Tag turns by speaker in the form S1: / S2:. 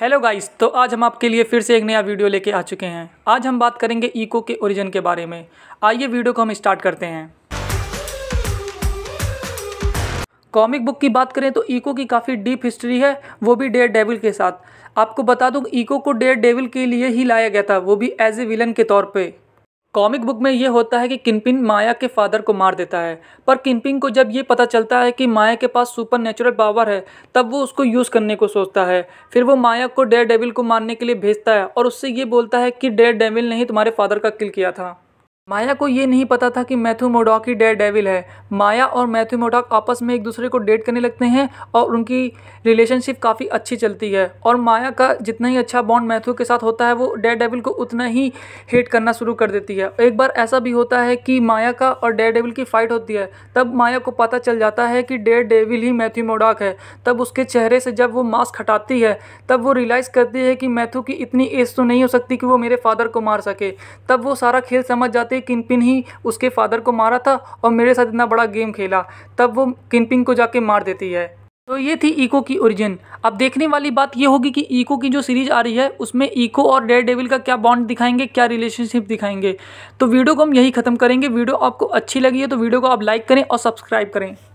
S1: hello guys तो आज हम आपके लिए फिर से एक नया वीडियो लेके आ चुके हैं आज हम बात करेंगे ईको के ओरिजिन के बारे में आइए वीडियो को हम स्टार्ट करते हैं कॉमिक बुक की बात करें तो ईको की काफ़ी डीप हिस्ट्री है वो भी डेयर डेविल के साथ आपको बता दूं ईको को डेयर डेविल के लिए ही लाया गया था वो भी एज ए विलन के तौर पर कॉमिक बुक में ये होता है कि किनपिन माया के फादर को मार देता है पर किनपिन को जब ये पता चलता है कि माया के पास सुपर नेचुरल पावर है तब वो उसको यूज़ करने को सोचता है फिर वो माया को डेयर डेविल को मारने के लिए भेजता है और उससे ये बोलता है कि डेयर डेविल ने ही तुम्हारे फादर का किल किया था माया को ये नहीं पता था कि मैथ्यू मोडॉक ही डेड डेविल है माया और मैथ्यू मोडॉक आपस में एक दूसरे को डेट करने लगते हैं और उनकी रिलेशनशिप काफ़ी अच्छी चलती है और माया का जितना ही अच्छा बॉन्ड मैथ्यू के साथ होता है वो डेड डेविल को उतना ही हेट करना शुरू कर देती है एक बार ऐसा भी होता है कि माया का और डेड डेविल की फ़ाइट होती है तब माया को पता चल जाता है कि डेड डेविल ही मैथ्यू मोडॉक है तब उसके चेहरे से जब वो मास्क हटाती है तब वो रियलाइज़ करती है कि मैथ्यू की इतनी एज तो नहीं हो सकती कि वो मेरे फादर को मार सके तब वो सारा खेल समझ जाती करते किनपिन ही उसके फादर को मारा था और मेरे साथ इतना बड़ा गेम खेला तब वो किनपिन को जाके मार देती है तो ये थी ईको की ओरिजिन अब देखने वाली बात ये होगी कि ईको की जो सीरीज आ रही है उसमें ईको और डेयर डेविल का क्या बॉन्ड दिखाएंगे क्या रिलेशनशिप दिखाएंगे तो वीडियो को हम यही ख़त्म करेंगे वीडियो आपको अच्छी लगी है तो वीडियो को आप लाइक करें और सब्सक्राइब करें